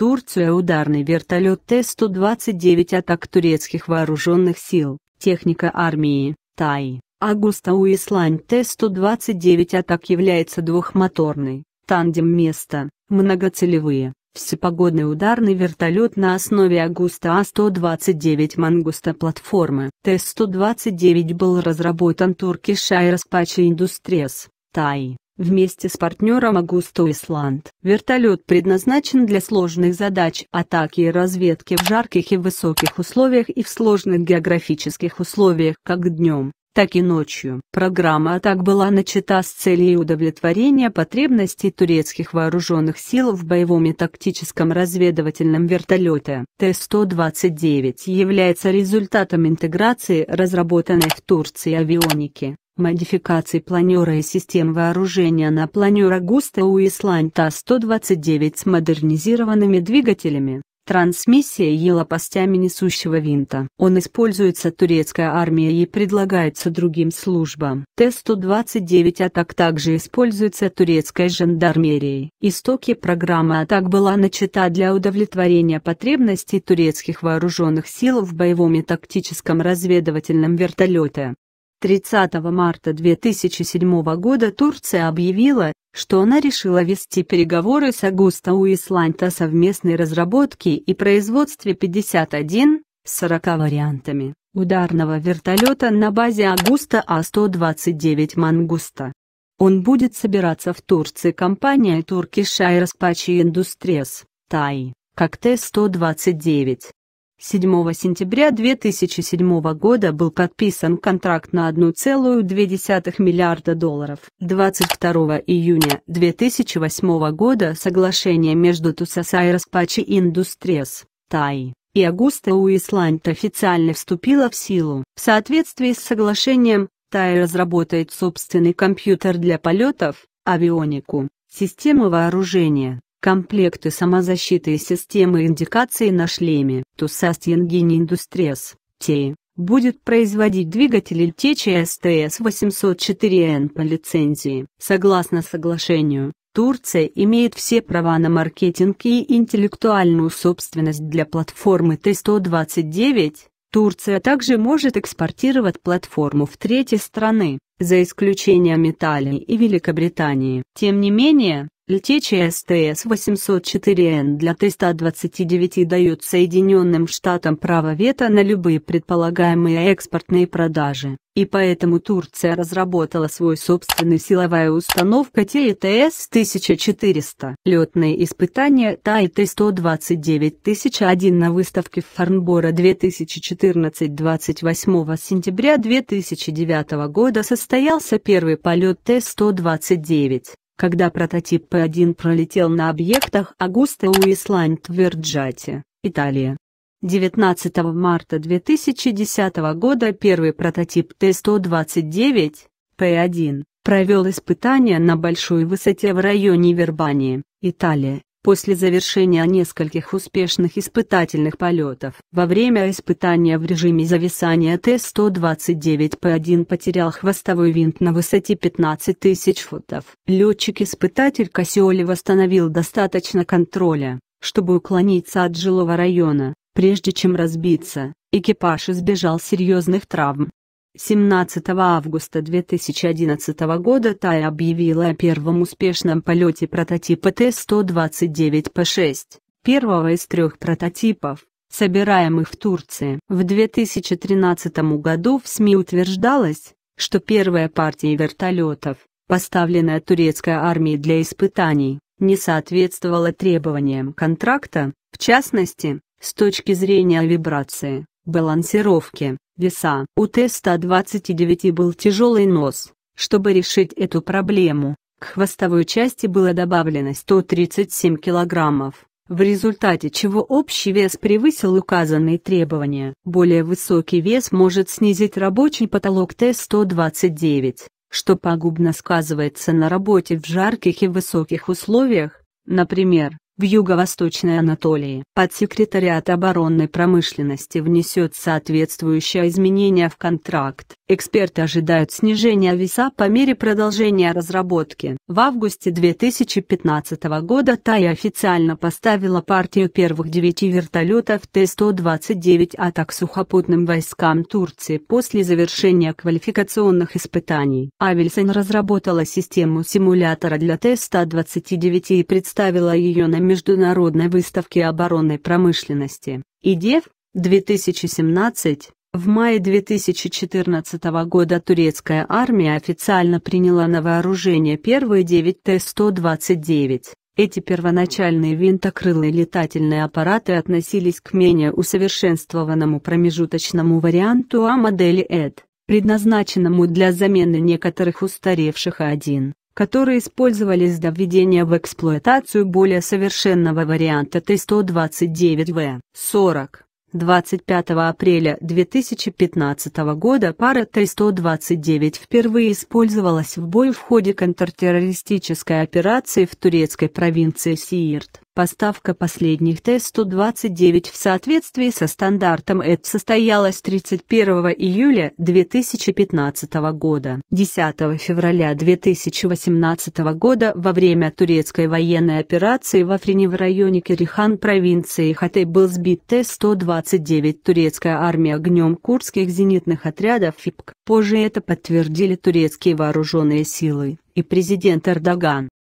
Турция ударный вертолет Т-129 атак турецких вооруженных сил, техника армии, Таи. Агуста Уислань Т-129 атак является двухмоторный, тандем место, многоцелевые, всепогодный ударный вертолет на основе Агуста А-129 Мангуста платформы. Т-129 был разработан Turkish Aerospace Industries, Таи вместе с партнером Агусто Исланд. Вертолет предназначен для сложных задач атаки и разведки в жарких и высоких условиях и в сложных географических условиях как днем, так и ночью. Программа атак была начата с целью удовлетворения потребностей турецких вооруженных сил в боевом и тактическом разведывательном вертолете. Т-129 является результатом интеграции разработанной в Турции авионики модификации планера и систем вооружения на планера Густа Уисланта 129 с модернизированными двигателями. Трансмиссия и лопастями несущего винта. Он используется турецкой армией и предлагается другим службам. Т-129 атак также используется турецкой жандармерией. Истоки программы атак была начата для удовлетворения потребностей турецких вооруженных сил в боевом и тактическом разведывательном вертолете. 30 марта 2007 года Турция объявила, что она решила вести переговоры с Агуста Уисланд о совместной разработке и производстве 51, 40 вариантами ударного вертолета на базе Агуста А-129 «Мангуста». Он будет собираться в Турции компания Turkish Aerospace Industries, ТАИ, как Т-129. 7 сентября 2007 года был подписан контракт на 1,2 миллиарда долларов. 22 июня 2008 года соглашение между Тусасай Распачи Индустрес, Тай и Агуста Уисланд официально вступило в силу. В соответствии с соглашением, Тай разработает собственный компьютер для полетов, авионику, системы вооружения, комплекты самозащиты и системы индикации на шлеме. ТУСАС Янгини Индустрес, ТЕИ, будет производить двигатели ТЕЧИ СТС-804Н по лицензии. Согласно соглашению, Турция имеет все права на маркетинг и интеллектуальную собственность для платформы Т-129. Турция также может экспортировать платформу в третьи страны, за исключением Италии и Великобритании. Тем не менее, Летечий СТС-804Н для Т-129 дает Соединенным Штатам право вето на любые предполагаемые экспортные продажи, и поэтому Турция разработала свой собственный силовая установка ТИТС-1400. Э Летные испытания а ТАИТ-129001 на выставке Фарнбора 2014 28 сентября 2009 года состоялся первый полет Т-129. Когда прототип P1 пролетел на объектах Агуста Уисланд Верджати, Италия. 19 марта 2010 года первый прототип Т-129, П-1, провел испытания на большой высоте в районе Вербании, Италия, После завершения нескольких успешных испытательных полетов во время испытания в режиме зависания Т-129П1 потерял хвостовой винт на высоте 15 тысяч футов. Летчик-испытатель Кассиоли восстановил достаточно контроля, чтобы уклониться от жилого района, прежде чем разбиться, экипаж избежал серьезных травм. 17 августа 2011 года Тай объявила о первом успешном полете прототипа Т-129П6, первого из трех прототипов, собираемых в Турции. В 2013 году в СМИ утверждалось, что первая партия вертолетов, поставленная турецкой армией для испытаний, не соответствовала требованиям контракта, в частности, с точки зрения вибрации балансировки веса. У Т-129 был тяжелый нос. Чтобы решить эту проблему, к хвостовой части было добавлено 137 килограммов, в результате чего общий вес превысил указанные требования. Более высокий вес может снизить рабочий потолок Т-129, что пагубно сказывается на работе в жарких и высоких условиях, например, в Юго-Восточной Анатолии. Под секретариат оборонной промышленности внесет соответствующее изменение в контракт. Эксперты ожидают снижения веса по мере продолжения разработки. В августе 2015 года Тая официально поставила партию первых девяти вертолетов Т-129 атак сухопутным войскам Турции после завершения квалификационных испытаний. Авельсон разработала систему симулятора для Т-129 и представила ее на Международной выставки оборонной промышленности ИДЕВ 2017 в мае 2014 года турецкая армия официально приняла на вооружение первые 9 Т-129. Эти первоначальные винтокрылые летательные аппараты относились к менее усовершенствованному промежуточному варианту А модели ЭД, предназначенному для замены некоторых устаревших А1 которые использовались до введения в эксплуатацию более совершенного варианта Т-129В-40. 25 апреля 2015 года пара Т-129 впервые использовалась в бою в ходе контртеррористической операции в турецкой провинции Сиирт. Поставка последних Т-129 в соответствии со стандартом ЭД состоялась 31 июля 2015 года. 10 февраля 2018 года во время турецкой военной операции во Африне в районе Кирихан провинции Хатей был сбит Т-129 турецкая армия огнем курдских зенитных отрядов ФИПК. Позже это подтвердили турецкие вооруженные силы и президент Эрдоган.